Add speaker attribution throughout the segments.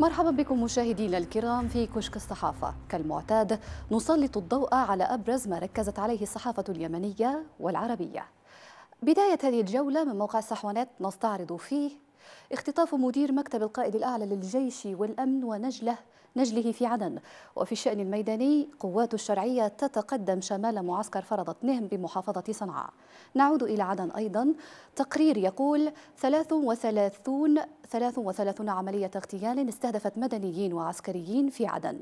Speaker 1: مرحبا بكم مشاهدينا الكرام في كشك الصحافة كالمعتاد نسلط الضوء على أبرز ما ركزت عليه الصحافة اليمنية والعربية بداية هذه الجولة من موقع صحوانات نستعرض فيه اختطاف مدير مكتب القائد الأعلى للجيش والأمن ونجلة نجله في عدن وفي الشأن الميداني قوات الشرعية تتقدم شمال معسكر فرضت نهم بمحافظة صنعاء نعود إلى عدن أيضا تقرير يقول 33 33 عملية اغتيال استهدفت مدنيين وعسكريين في عدن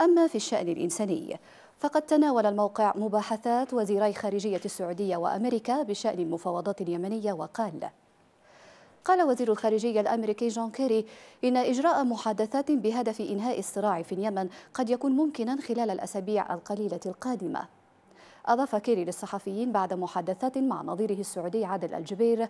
Speaker 1: أما في الشأن الإنساني فقد تناول الموقع مباحثات وزيري خارجية السعودية وأمريكا بشأن المفاوضات اليمنية وقال قال وزير الخارجية الأمريكي جون كيري إن إجراء محادثات بهدف إنهاء الصراع في اليمن قد يكون ممكنا خلال الأسابيع القليلة القادمة أضاف كيري للصحفيين بعد محادثات مع نظيره السعودي عادل الجبير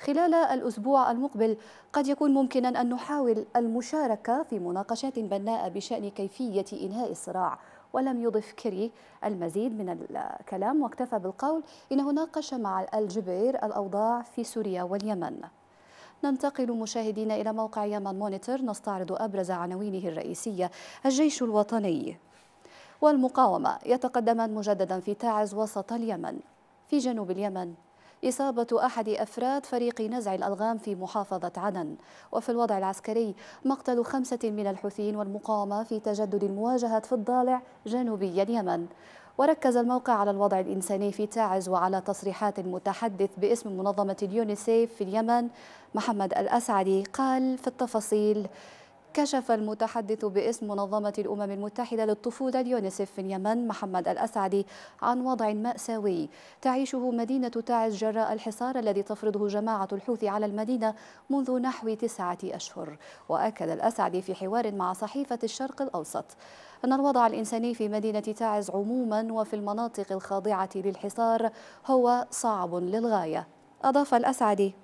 Speaker 1: خلال الأسبوع المقبل قد يكون ممكنا أن نحاول المشاركة في مناقشات بناءة بشأن كيفية إنهاء الصراع ولم يضف كيري المزيد من الكلام واكتفى بالقول إنه ناقش مع الجبير الأوضاع في سوريا واليمن ننتقل مشاهدينا إلى موقع يمن مونيتور نستعرض أبرز عناوينه الرئيسية الجيش الوطني والمقاومة يتقدمان مجددا في تعز وسط اليمن في جنوب اليمن إصابة أحد أفراد فريق نزع الألغام في محافظة عدن وفي الوضع العسكري مقتل خمسة من الحوثيين والمقاومة في تجدد المواجهة في الضالع جنوبي اليمن وركز الموقع على الوضع الإنساني في تعز وعلى تصريحات المتحدث باسم منظمة اليونيسيف في اليمن محمد الأسعدي قال في التفاصيل كشف المتحدث باسم منظمة الأمم المتحدة للطفولة اليونيسف في اليمن محمد الأسعدي عن وضع مأساوي تعيشه مدينة تعز جراء الحصار الذي تفرضه جماعة الحوثي على المدينة منذ نحو تسعة أشهر وأكد الأسعدي في حوار مع صحيفة الشرق الأوسط أن الوضع الإنساني في مدينة تعز عموما وفي المناطق الخاضعة للحصار هو صعب للغاية أضاف الأسعدي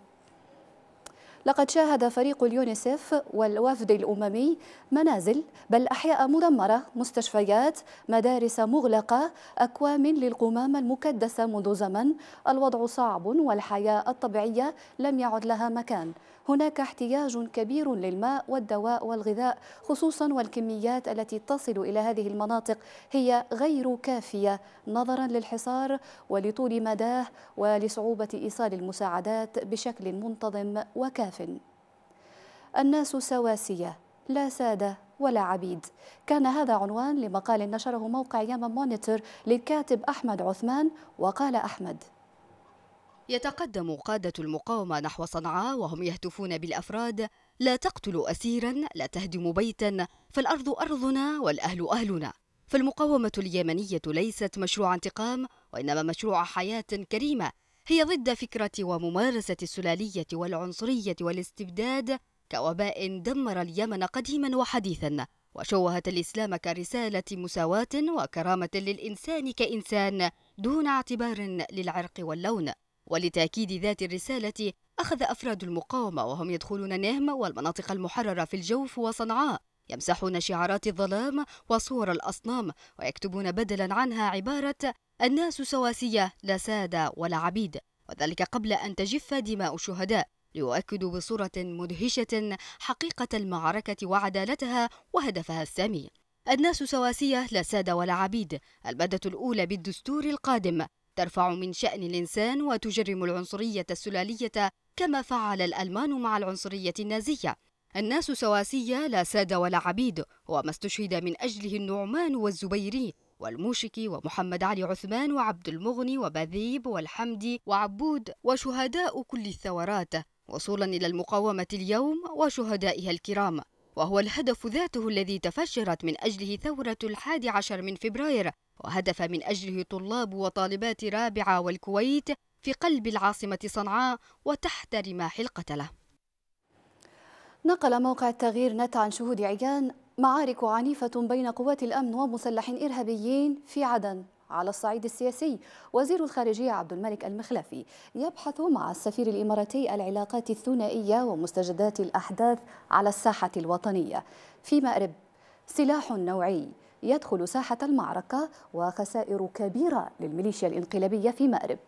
Speaker 1: لقد شاهد فريق اليونيسف والوفد الأممي منازل بل أحياء مدمرة مستشفيات مدارس مغلقة أكوام للقمامة المكدسة منذ زمن الوضع صعب والحياة الطبيعية لم يعد لها مكان هناك احتياج كبير للماء والدواء والغذاء خصوصا والكميات التي تصل إلى هذه المناطق هي غير كافية نظرا للحصار ولطول مداه ولصعوبة إيصال المساعدات بشكل منتظم وكافي مختلف الناس سواسية لا سادة ولا عبيد كان هذا عنوان لمقال نشره موقع ياما مونيتور للكاتب أحمد عثمان وقال أحمد
Speaker 2: يتقدم قادة المقاومة نحو صنعاء وهم يهتفون بالأفراد لا تقتلوا أسيرا لا تهدموا بيتا فالأرض أرضنا والأهل أهلنا فالمقاومة اليمنية ليست مشروع انتقام وإنما مشروع حياة كريمة هي ضد فكرة وممارسة السلالية والعنصرية والاستبداد كوباء دمر اليمن قديما وحديثا وشوهت الإسلام كرسالة مساواة وكرامة للإنسان كإنسان دون اعتبار للعرق واللون ولتأكيد ذات الرسالة أخذ أفراد المقاومة وهم يدخلون نهم والمناطق المحررة في الجوف وصنعاء يمسحون شعارات الظلام وصور الأصنام ويكتبون بدلا عنها عبارة الناس سواسية لا سادة ولا عبيد وذلك قبل أن تجف دماء الشهداء ليؤكدوا بصورة مدهشة حقيقة المعركة وعدالتها وهدفها السامي الناس سواسية لا سادة ولا عبيد المادة الأولى بالدستور القادم ترفع من شأن الإنسان وتجرم العنصرية السلالية كما فعل الألمان مع العنصرية النازية الناس سواسية لا سادة ولا عبيد وما استشهد من أجله النعمان والزبيري والموشكي ومحمد علي عثمان وعبد المغني وبذيب والحمدي وعبود وشهداء كل الثورات وصولا إلى المقاومة اليوم وشهدائها الكرام وهو الهدف ذاته الذي تفجرت من أجله ثورة الحادي عشر من فبراير وهدف من أجله طلاب وطالبات رابعة والكويت في قلب العاصمة صنعاء وتحت رماح القتلة
Speaker 1: نقل موقع التغيير نت عن شهود عيان معارك عنيفة بين قوات الأمن ومسلحين إرهابيين في عدن على الصعيد السياسي وزير الخارجية عبد الملك المخلفي يبحث مع السفير الإماراتي العلاقات الثنائية ومستجدات الأحداث على الساحة الوطنية في مأرب سلاح نوعي يدخل ساحة المعركة وخسائر كبيرة للميليشيا الإنقلابية في مأرب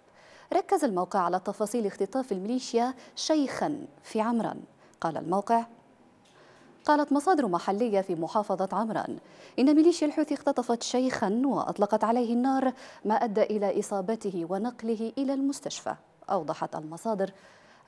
Speaker 1: ركز الموقع على تفاصيل اختطاف الميليشيا شيخا في عمران قال الموقع قالت مصادر محلية في محافظة عمران إن ميليشيا الحوثي اختطفت شيخا وأطلقت عليه النار ما أدى إلى إصابته ونقله إلى المستشفى أوضحت المصادر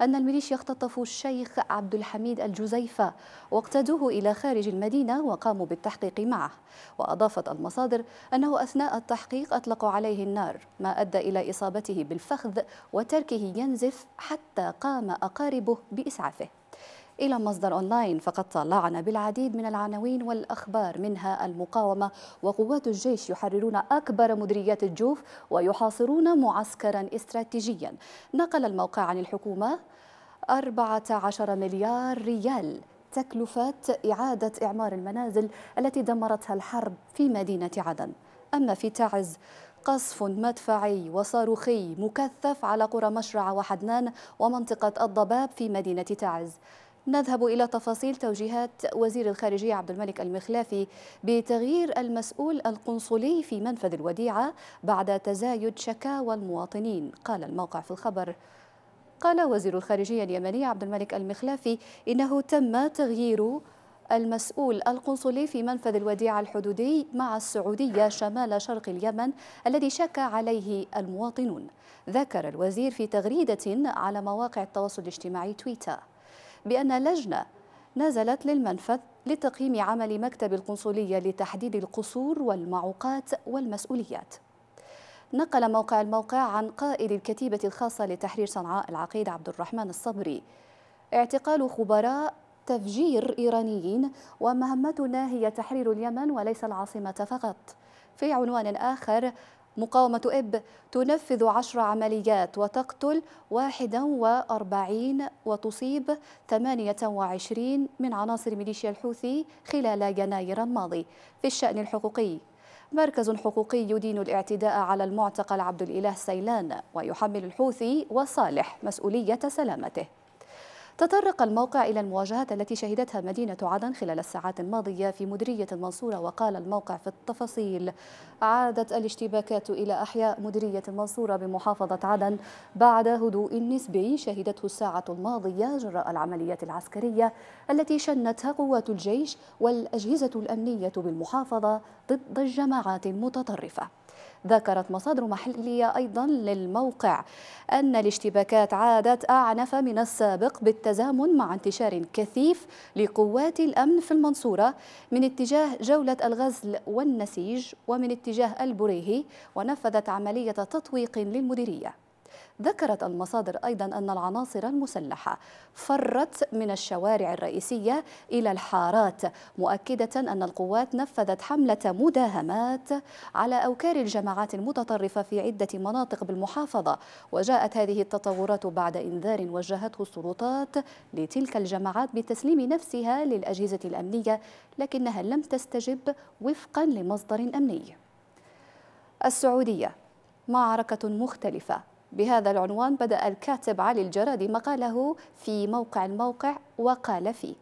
Speaker 1: أن الميليشيا اختطفوا الشيخ عبد الحميد الجزيفة واقتادوه إلى خارج المدينة وقاموا بالتحقيق معه وأضافت المصادر أنه أثناء التحقيق أطلقوا عليه النار ما أدى إلى إصابته بالفخذ وتركه ينزف حتى قام أقاربه بإسعافه إلى مصدر أونلاين فقد طلعنا بالعديد من العناوين والأخبار منها المقاومة وقوات الجيش يحررون أكبر مديريات الجوف ويحاصرون معسكرا استراتيجيا نقل الموقع عن الحكومة 14 مليار ريال تكلفة إعادة إعمار المنازل التي دمرتها الحرب في مدينة عدن أما في تعز قصف مدفعي وصاروخي مكثف على قرى مشرع وحدنان ومنطقة الضباب في مدينة تعز نذهب إلى تفاصيل توجيهات وزير الخارجية عبد الملك المخلافي بتغيير المسؤول القنصلي في منفذ الوديعة بعد تزايد شكاوى المواطنين قال الموقع في الخبر قال وزير الخارجية اليمني عبد الملك المخلافي إنه تم تغيير المسؤول القنصلي في منفذ الوديعة الحدودي مع السعودية شمال شرق اليمن الذي شكى عليه المواطنون ذكر الوزير في تغريدة على مواقع التواصل الاجتماعي تويتر بأن لجنة نزلت للمنفذ لتقييم عمل مكتب القنصلية لتحديد القصور والمعوقات والمسؤوليات نقل موقع الموقع عن قائد الكتيبة الخاصة لتحرير صنعاء العقيد عبد الرحمن الصبري اعتقال خبراء تفجير إيرانيين ومهمتنا هي تحرير اليمن وليس العاصمة فقط في عنوان آخر مقاومة إب تنفذ عشر عمليات وتقتل 41 وتصيب 28 من عناصر ميليشيا الحوثي خلال يناير الماضي في الشأن الحقوقي مركز حقوقي يدين الاعتداء على المعتقل عبد الإله سيلان ويحمل الحوثي وصالح مسؤولية سلامته تطرق الموقع إلى المواجهات التي شهدتها مدينة عدن خلال الساعات الماضية في مديرية المنصورة وقال الموقع في التفاصيل عادت الاشتباكات إلى أحياء مديرية المنصورة بمحافظة عدن بعد هدوء نسبي شهدته الساعة الماضية جراء العمليات العسكرية التي شنتها قوات الجيش والأجهزة الأمنية بالمحافظة ضد الجماعات المتطرفة ذكرت مصادر محلية أيضا للموقع أن الاشتباكات عادت أعنف من السابق بالتزامن مع انتشار كثيف لقوات الأمن في المنصورة من اتجاه جولة الغزل والنسيج ومن اتجاه البريهي ونفذت عملية تطويق للمديرية ذكرت المصادر أيضا أن العناصر المسلحة فرت من الشوارع الرئيسية إلى الحارات مؤكدة أن القوات نفذت حملة مداهمات على أوكار الجماعات المتطرفة في عدة مناطق بالمحافظة وجاءت هذه التطورات بعد إنذار وجهته السلطات لتلك الجماعات بتسليم نفسها للأجهزة الأمنية لكنها لم تستجب وفقا لمصدر أمني السعودية معركة مختلفة بهذا العنوان بدأ الكاتب علي الجرادي مقاله في موقع الموقع وقال فيه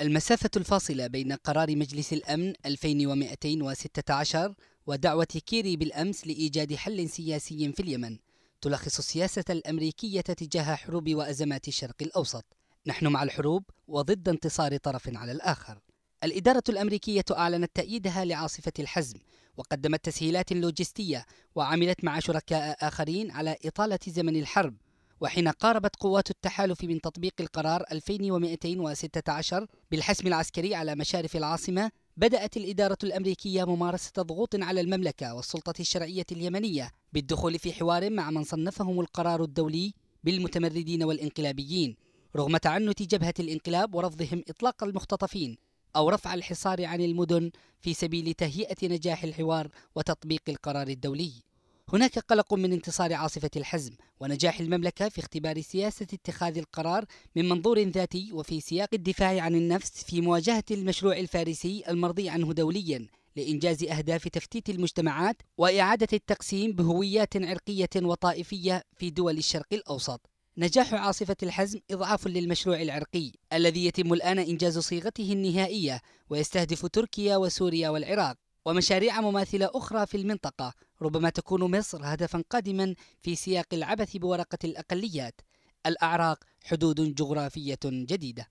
Speaker 3: المسافة الفاصلة بين قرار مجلس الأمن 2216 ودعوة كيري بالأمس لإيجاد حل سياسي في اليمن تلخص السياسة الأمريكية تجاه حروب وأزمات الشرق الأوسط نحن مع الحروب وضد انتصار طرف على الآخر الإدارة الأمريكية أعلنت تأييدها لعاصفة الحزم وقدمت تسهيلات لوجستية وعملت مع شركاء آخرين على إطالة زمن الحرب وحين قاربت قوات التحالف من تطبيق القرار 2216 بالحسم العسكري على مشارف العاصمة بدأت الإدارة الأمريكية ممارسة ضغوط على المملكة والسلطة الشرعية اليمنية بالدخول في حوار مع من صنفهم القرار الدولي بالمتمردين والانقلابيين رغم تعنت جبهة الانقلاب ورفضهم إطلاق المختطفين أو رفع الحصار عن المدن في سبيل تهيئة نجاح الحوار وتطبيق القرار الدولي هناك قلق من انتصار عاصفة الحزم ونجاح المملكة في اختبار سياسة اتخاذ القرار من منظور ذاتي وفي سياق الدفاع عن النفس في مواجهة المشروع الفارسي المرضي عنه دوليا لإنجاز أهداف تفتيت المجتمعات وإعادة التقسيم بهويات عرقية وطائفية في دول الشرق الأوسط نجاح عاصفة الحزم إضعاف للمشروع العرقي الذي يتم الآن إنجاز صيغته النهائية ويستهدف تركيا وسوريا والعراق ومشاريع مماثلة أخرى في المنطقة ربما تكون مصر هدفا قادما في سياق العبث بورقة الأقليات الأعراق حدود جغرافية جديدة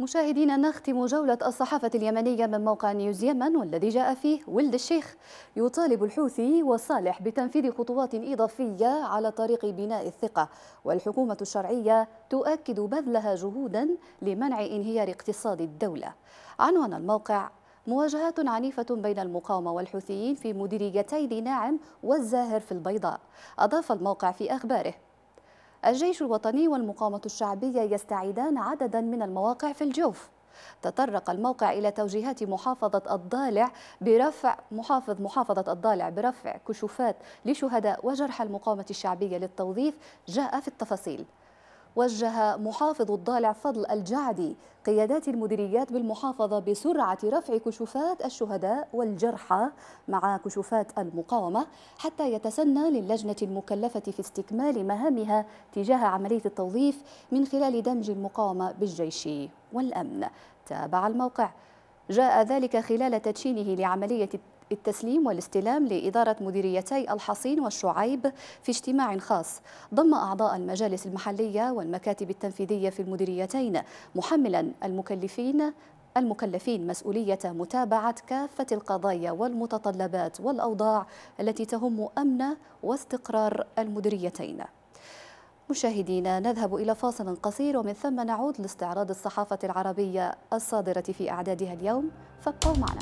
Speaker 3: مشاهدينا
Speaker 1: نختم جولة الصحافة اليمنية من موقع نيوز يمن والذي جاء فيه ولد الشيخ يطالب الحوثي وصالح بتنفيذ خطوات إضافية على طريق بناء الثقة والحكومة الشرعية تؤكد بذلها جهودا لمنع انهيار اقتصاد الدولة عنوان الموقع مواجهات عنيفة بين المقاومة والحوثيين في مديريتي ذي ناعم والزاهر في البيضاء أضاف الموقع في أخباره الجيش الوطني والمقاومة الشعبية يستعيدان عددا من المواقع في الجوف تطرق الموقع إلى توجيهات محافظة الضالع برفع محافظ محافظة الضالع برفع كشوفات لشهداء وجرحى المقاومة الشعبية للتوظيف جاء في التفاصيل وجه محافظ الضالع فضل الجعدي قيادات المديريات بالمحافظة بسرعة رفع كشوفات الشهداء والجرحى مع كشوفات المقاومة حتى يتسنى للجنة المكلفة في استكمال مهامها تجاه عملية التوظيف من خلال دمج المقاومة بالجيش والأمن تابع الموقع جاء ذلك خلال تدشينه لعملية التسليم والاستلام لإدارة مديريتي الحصين والشعيب في اجتماع خاص ضم أعضاء المجالس المحلية والمكاتب التنفيذية في المديريتين محملا المكلفين المكلفين مسؤولية متابعة كافة القضايا والمتطلبات والأوضاع التي تهم أمن واستقرار المديريتين مشاهدينا نذهب إلى فاصل قصير ومن ثم نعود لاستعراض الصحافة العربية الصادرة في أعدادها اليوم فابقوا معنا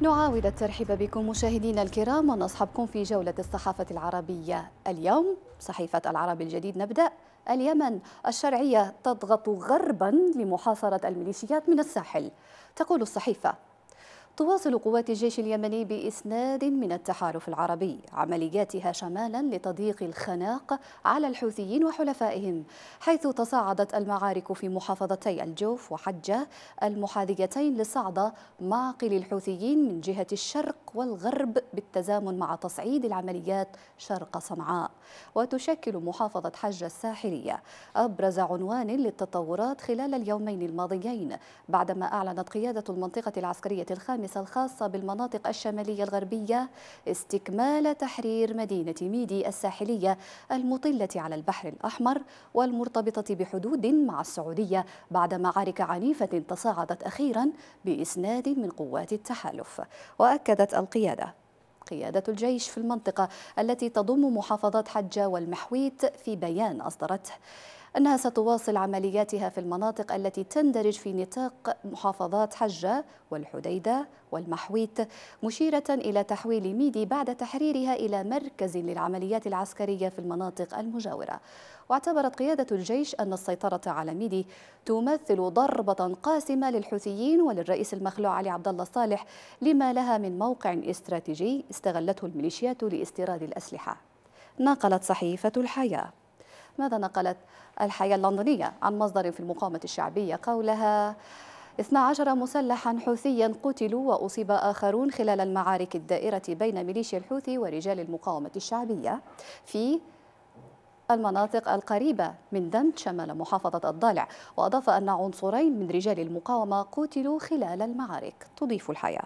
Speaker 1: نعاود الترحيب بكم مشاهدينا الكرام ونصحبكم في جولة الصحافة العربية اليوم صحيفة العرب الجديد نبدأ اليمن الشرعية تضغط غربا لمحاصرة الميليشيات من الساحل تقول الصحيفة تواصل قوات الجيش اليمني بإسناد من التحالف العربي عملياتها شمالا لتضييق الخناق على الحوثيين وحلفائهم حيث تصاعدت المعارك في محافظتي الجوف وحجة المحاذيتين لصعدة معقل الحوثيين من جهة الشرق والغرب بالتزامن مع تصعيد العمليات شرق صنعاء وتشكل محافظة حجة الساحلية أبرز عنوان للتطورات خلال اليومين الماضيين بعدما أعلنت قيادة المنطقة العسكرية الخامسة الخامسة الخاصة بالمناطق الشمالية الغربية استكمال تحرير مدينة ميدي الساحلية المطلة على البحر الأحمر والمرتبطة بحدود مع السعودية بعد معارك عنيفة تصاعدت أخيرا بإسناد من قوات التحالف وأكدت القيادة قيادة الجيش في المنطقة التي تضم محافظات حجة والمحويت في بيان أصدرته أنها ستواصل عملياتها في المناطق التي تندرج في نطاق محافظات حجة والحديدة والمحويت مشيرة إلى تحويل ميدي بعد تحريرها إلى مركز للعمليات العسكرية في المناطق المجاورة واعتبرت قيادة الجيش أن السيطرة على ميدي تمثل ضربة قاسمة للحوثيين وللرئيس المخلوع علي عبد الله صالح لما لها من موقع استراتيجي استغلته الميليشيات لاستيراد الأسلحة نقلت صحيفة الحياة ماذا نقلت؟ الحياة اللندنية عن مصدر في المقاومة الشعبية قولها 12 مسلحا حوثيا قتلوا وأصيب آخرون خلال المعارك الدائرة بين ميليشيا الحوثي ورجال المقاومة الشعبية في المناطق القريبة من دمت شمال محافظة الضالع وأضاف أن عنصرين من رجال المقاومة قتلوا خلال المعارك تضيف الحياة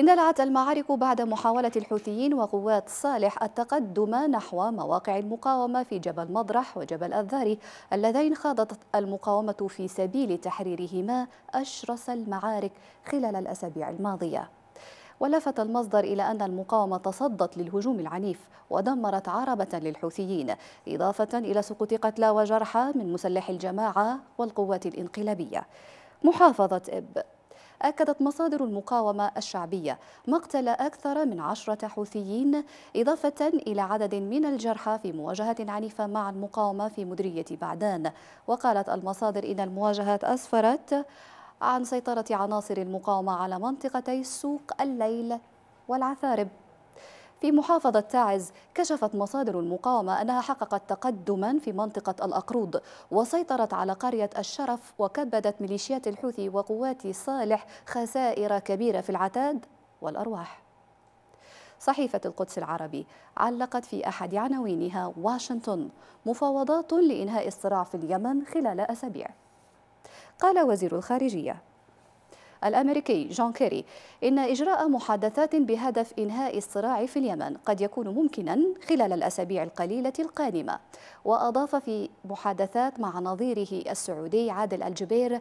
Speaker 1: اندلعت المعارك بعد محاولة الحوثيين وقوات صالح التقدم نحو مواقع المقاومة في جبل مضرح وجبل الذاري اللذين خاضت المقاومة في سبيل تحريرهما أشرس المعارك خلال الأسابيع الماضية ولفت المصدر إلى أن المقاومة تصدت للهجوم العنيف ودمرت عربة للحوثيين إضافة إلى سقوط قتلى وجرحى من مسلح الجماعة والقوات الإنقلابية محافظة إب أكدت مصادر المقاومة الشعبية مقتل أكثر من عشرة حوثيين إضافة إلى عدد من الجرحى في مواجهة عنيفة مع المقاومة في مدرية بعدان وقالت المصادر إن المواجهات أسفرت عن سيطرة عناصر المقاومة على منطقتي السوق الليل والعثارب في محافظة تعز كشفت مصادر المقاومة أنها حققت تقدما في منطقة الأقروض وسيطرت على قرية الشرف وكبدت ميليشيات الحوثي وقوات صالح خسائر كبيرة في العتاد والأرواح صحيفة القدس العربي علقت في أحد عناوينها واشنطن مفاوضات لإنهاء الصراع في اليمن خلال أسابيع قال وزير الخارجية الأمريكي جون كيري إن إجراء محادثات بهدف إنهاء الصراع في اليمن قد يكون ممكنا خلال الأسابيع القليلة القادمة وأضاف في محادثات مع نظيره السعودي عادل الجبير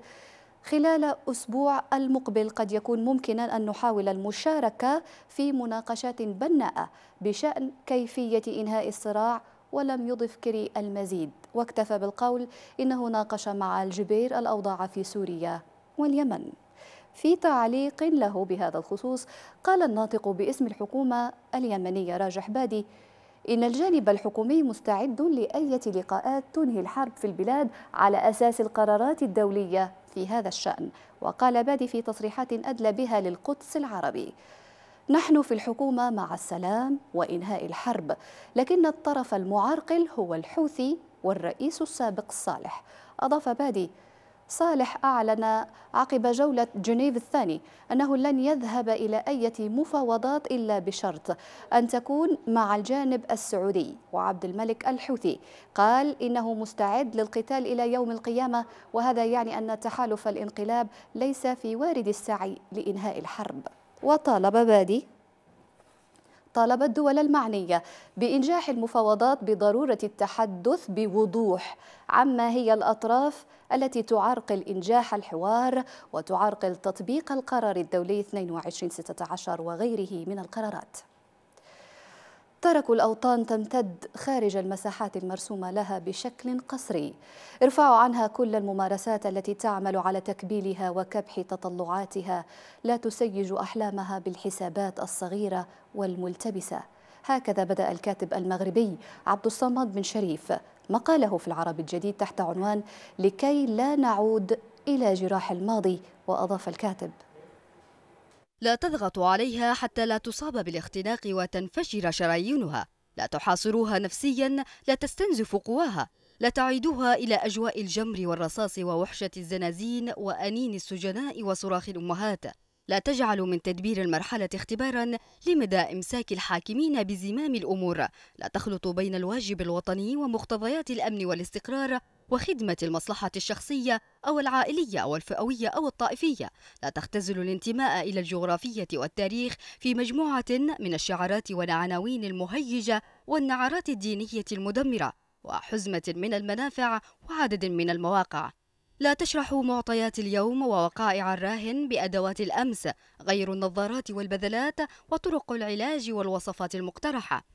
Speaker 1: خلال أسبوع المقبل قد يكون ممكنا أن نحاول المشاركة في مناقشات بناءة بشأن كيفية إنهاء الصراع ولم يضف كري المزيد واكتفى بالقول إنه ناقش مع الجبير الأوضاع في سوريا واليمن في تعليق له بهذا الخصوص قال الناطق باسم الحكومة اليمنية راجح بادي إن الجانب الحكومي مستعد لأية لقاءات تنهي الحرب في البلاد على أساس القرارات الدولية في هذا الشأن وقال بادي في تصريحات أدلى بها للقدس العربي نحن في الحكومة مع السلام وإنهاء الحرب لكن الطرف المعرقل هو الحوثي والرئيس السابق الصالح أضاف بادي صالح أعلن عقب جولة جنيف الثاني أنه لن يذهب إلى أي مفاوضات إلا بشرط أن تكون مع الجانب السعودي وعبد الملك الحوثي قال إنه مستعد للقتال إلى يوم القيامة وهذا يعني أن تحالف الانقلاب ليس في وارد السعي لإنهاء الحرب وطالب بادي طالب الدول المعنية بإنجاح المفاوضات بضرورة التحدث بوضوح عما هي الأطراف التي تعرقل إنجاح الحوار وتعرقل تطبيق القرار الدولي 2216 وغيره من القرارات تركوا الأوطان تمتد خارج المساحات المرسومة لها بشكل قصري ارفعوا عنها كل الممارسات التي تعمل على تكبيلها وكبح تطلعاتها لا تسيج أحلامها بالحسابات الصغيرة والملتبسة هكذا بدأ الكاتب المغربي عبد الصمد بن شريف مقاله في العرب الجديد تحت عنوان لكي لا نعود إلى جراح الماضي وأضاف الكاتب
Speaker 2: لا تضغط عليها حتى لا تصاب بالاختناق وتنفجر شرايينها لا تحاصروها نفسيا لا تستنزف قواها لا تعيدوها إلى أجواء الجمر والرصاص ووحشة الزنازين وأنين السجناء وصراخ الأمهات لا تجعلوا من تدبير المرحلة اختبارا لمدى إمساك الحاكمين بزمام الأمور لا تخلطوا بين الواجب الوطني ومقتضيات الأمن والاستقرار وخدمة المصلحة الشخصية أو العائلية أو الفئوية أو الطائفية لا تختزل الانتماء إلى الجغرافية والتاريخ في مجموعة من الشعارات والعناوين المهيجة والنعرات الدينية المدمرة وحزمة من المنافع وعدد من المواقع لا تشرح معطيات اليوم ووقائع الراهن بأدوات الأمس غير النظارات والبذلات وطرق العلاج والوصفات المقترحة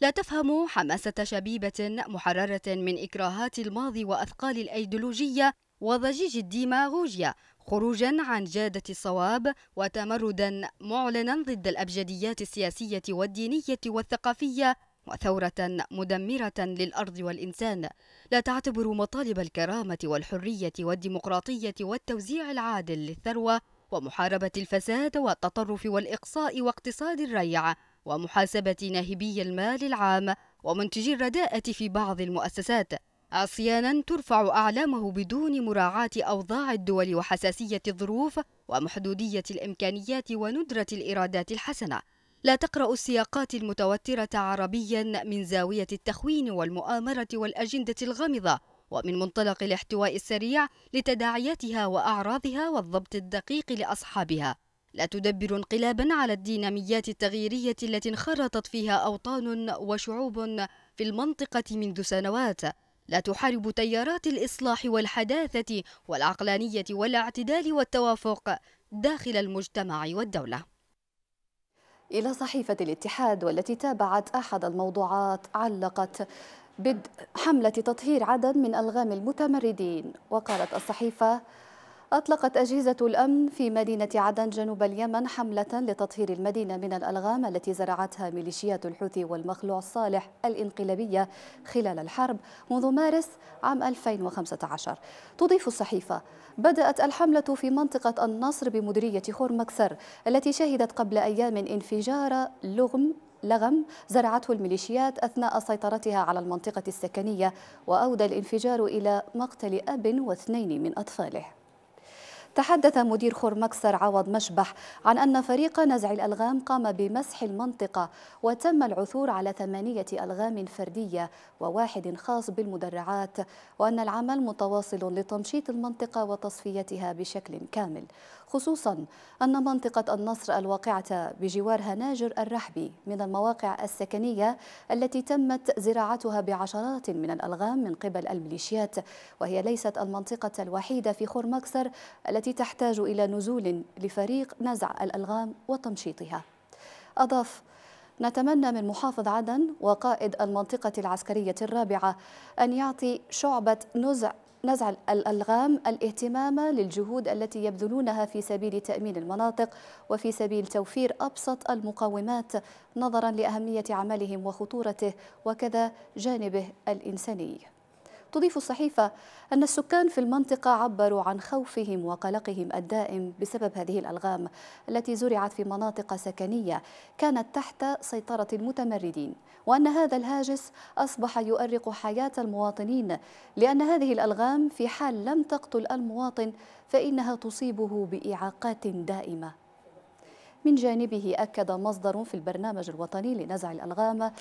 Speaker 2: لا تفهم حماسة شبيبة محررة من إكراهات الماضي وأثقال الأيديولوجية وضجيج الديماغوجيا خروجا عن جادة الصواب وتمردا معلنا ضد الأبجديات السياسية والدينية والثقافية وثورة مدمرة للأرض والإنسان لا تعتبر مطالب الكرامة والحرية والديمقراطية والتوزيع العادل للثروة ومحاربة الفساد والتطرف والإقصاء واقتصاد الريع ومحاسبة ناهبي المال العام ومنتجي الرداءة في بعض المؤسسات عصيانا ترفع أعلامه بدون مراعاة أوضاع الدول وحساسية الظروف ومحدودية الإمكانيات وندرة الإرادات الحسنة لا تقرأ السياقات المتوترة عربيا من زاوية التخوين والمؤامرة والأجندة الغامضة ومن منطلق الاحتواء السريع لتداعياتها وأعراضها والضبط الدقيق لأصحابها لا تدبر انقلابا على الديناميات التغييرية التي انخرطت فيها أوطان وشعوب في المنطقة منذ سنوات لا تحارب تيارات الإصلاح والحداثة والعقلانية والاعتدال والتوافق داخل المجتمع والدولة
Speaker 1: إلى صحيفة الاتحاد والتي تابعت أحد الموضوعات علقت بدء حملة تطهير عدد من ألغام المتمردين وقالت الصحيفة أطلقت أجهزة الأمن في مدينة عدن جنوب اليمن حملة لتطهير المدينة من الألغام التي زرعتها ميليشيات الحوثي والمخلوع الصالح الإنقلابية خلال الحرب منذ مارس عام 2015 تضيف الصحيفة بدأت الحملة في منطقة النصر بمديرية مكسر التي شهدت قبل أيام انفجار لغم لغم زرعته الميليشيات أثناء سيطرتها على المنطقة السكنية وأودى الانفجار إلى مقتل أب واثنين من أطفاله تحدث مدير خرمكسر عوض مشبح عن أن فريق نزع الألغام قام بمسح المنطقة وتم العثور على ثمانية ألغام فردية وواحد خاص بالمدرعات وأن العمل متواصل لتمشيط المنطقة وتصفيتها بشكل كامل خصوصا أن منطقة النصر الواقعة بجوار هناجر الرحبي من المواقع السكنية التي تمت زراعتها بعشرات من الألغام من قبل الميليشيات وهي ليست المنطقة الوحيدة في مكسر التي تحتاج إلى نزول لفريق نزع الألغام وتمشيطها أضاف نتمنى من محافظ عدن وقائد المنطقة العسكرية الرابعة أن يعطي شعبة نزع نزع الألغام الاهتمام للجهود التي يبذلونها في سبيل تأمين المناطق وفي سبيل توفير أبسط المقومات نظرا لأهمية عملهم وخطورته وكذا جانبه الإنساني تضيف الصحيفة أن السكان في المنطقة عبروا عن خوفهم وقلقهم الدائم بسبب هذه الألغام التي زرعت في مناطق سكنية كانت تحت سيطرة المتمردين وأن هذا الهاجس أصبح يؤرق حياة المواطنين لأن هذه الألغام في حال لم تقتل المواطن فإنها تصيبه بإعاقات دائمة من جانبه أكد مصدر في البرنامج الوطني لنزع الألغام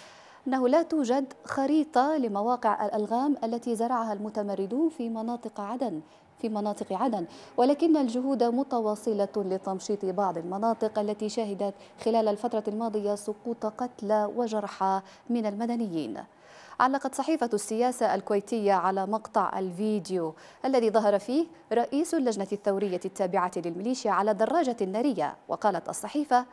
Speaker 1: أنه لا توجد خريطة لمواقع الألغام التي زرعها المتمردون في مناطق عدن في مناطق عدن ولكن الجهود متواصلة لتمشيط بعض المناطق التي شهدت خلال الفترة الماضية سقوط قتلى وجرحى من المدنيين علقت صحيفة السياسة الكويتية على مقطع الفيديو الذي ظهر فيه رئيس اللجنة الثورية التابعة للميليشيا على دراجة نارية وقالت الصحيفة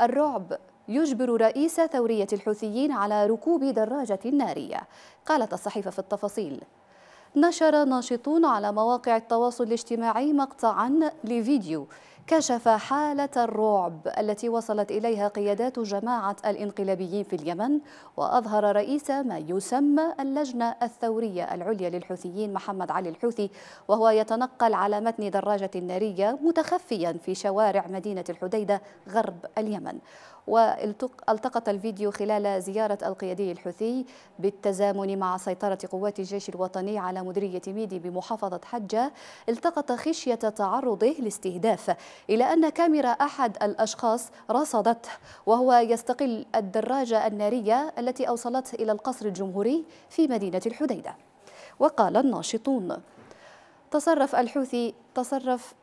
Speaker 1: الرعب يجبر رئيس ثورية الحوثيين على ركوب دراجة نارية قالت الصحيفة في التفاصيل نشر ناشطون على مواقع التواصل الاجتماعي مقطعا لفيديو كشف حالة الرعب التي وصلت إليها قيادات جماعة الإنقلابيين في اليمن وأظهر رئيس ما يسمى اللجنة الثورية العليا للحوثيين محمد علي الحوثي وهو يتنقل على متن دراجة نارية متخفيا في شوارع مدينة الحديدة غرب اليمن والتقط الفيديو خلال زيارة القيادي الحوثي بالتزامن مع سيطرة قوات الجيش الوطني على مديرية ميدي بمحافظة حجة التقط خشية تعرضه لاستهداف إلى أن كاميرا أحد الأشخاص رصدته وهو يستقل الدراجة النارية التي أوصلته إلى القصر الجمهوري في مدينة الحديدة وقال الناشطون تصرف الحوثي تصرف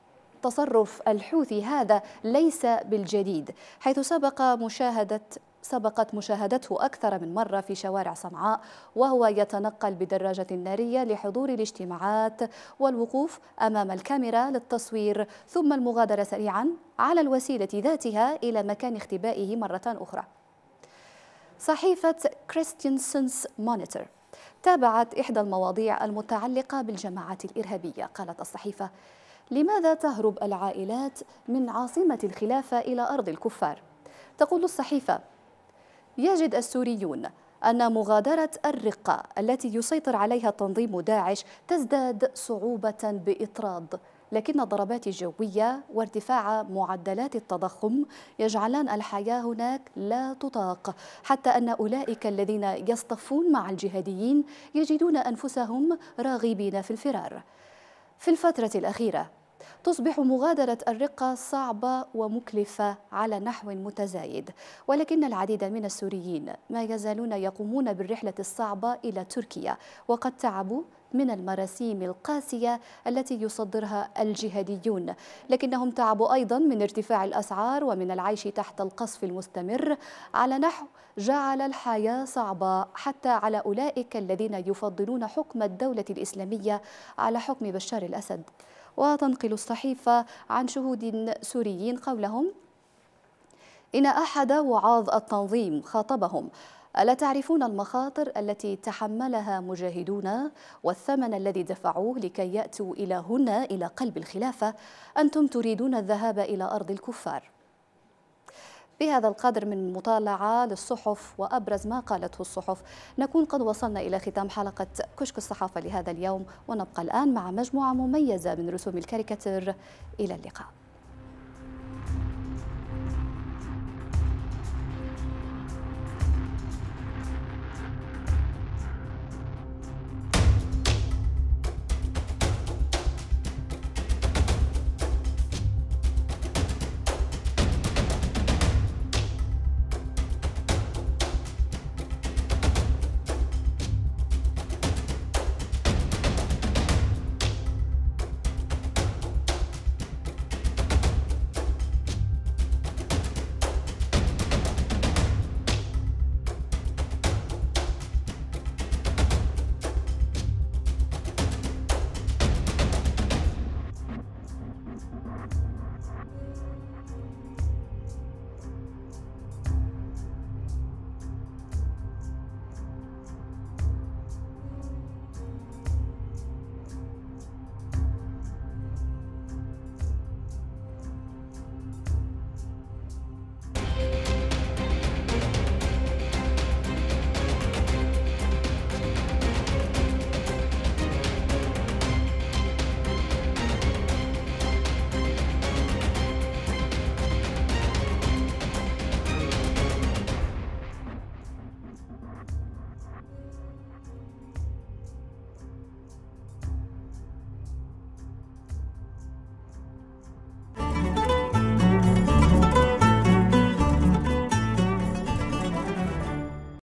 Speaker 1: تصرف الحوثي هذا ليس بالجديد حيث سبق مشاهدة سبقت مشاهدته أكثر من مرة في شوارع صنعاء وهو يتنقل بدراجة نارية لحضور الاجتماعات والوقوف أمام الكاميرا للتصوير ثم المغادرة سريعا على الوسيلة ذاتها إلى مكان اختبائه مرة أخرى صحيفة كريستينسنس مونيتور تابعت إحدى المواضيع المتعلقة بالجماعات الإرهابية قالت الصحيفة لماذا تهرب العائلات من عاصمة الخلافة إلى أرض الكفار؟ تقول الصحيفة يجد السوريون أن مغادرة الرقة التي يسيطر عليها تنظيم داعش تزداد صعوبة بإطراد لكن الضربات الجوية وارتفاع معدلات التضخم يجعلان الحياة هناك لا تطاق حتى أن أولئك الذين يصطفون مع الجهاديين يجدون أنفسهم راغبين في الفرار في الفترة الأخيرة تصبح مغادرة الرقة صعبة ومكلفة على نحو متزايد ولكن العديد من السوريين ما يزالون يقومون بالرحلة الصعبة إلى تركيا وقد تعبوا من المراسيم القاسية التي يصدرها الجهاديون لكنهم تعبوا أيضا من ارتفاع الأسعار ومن العيش تحت القصف المستمر على نحو جعل الحياة صعبة حتى على أولئك الذين يفضلون حكم الدولة الإسلامية على حكم بشار الأسد وتنقل الصحيفة عن شهود سوريين قولهم إن أحد وعاظ التنظيم خاطبهم ألا تعرفون المخاطر التي تحملها مجاهدون والثمن الذي دفعوه لكي يأتوا إلى هنا إلى قلب الخلافة أنتم تريدون الذهاب إلى أرض الكفار بهذا القدر من مطالعة للصحف وأبرز ما قالته الصحف نكون قد وصلنا إلى ختام حلقة كشك الصحافة لهذا اليوم ونبقى الآن مع مجموعة مميزة من رسوم الكاريكاتير إلى اللقاء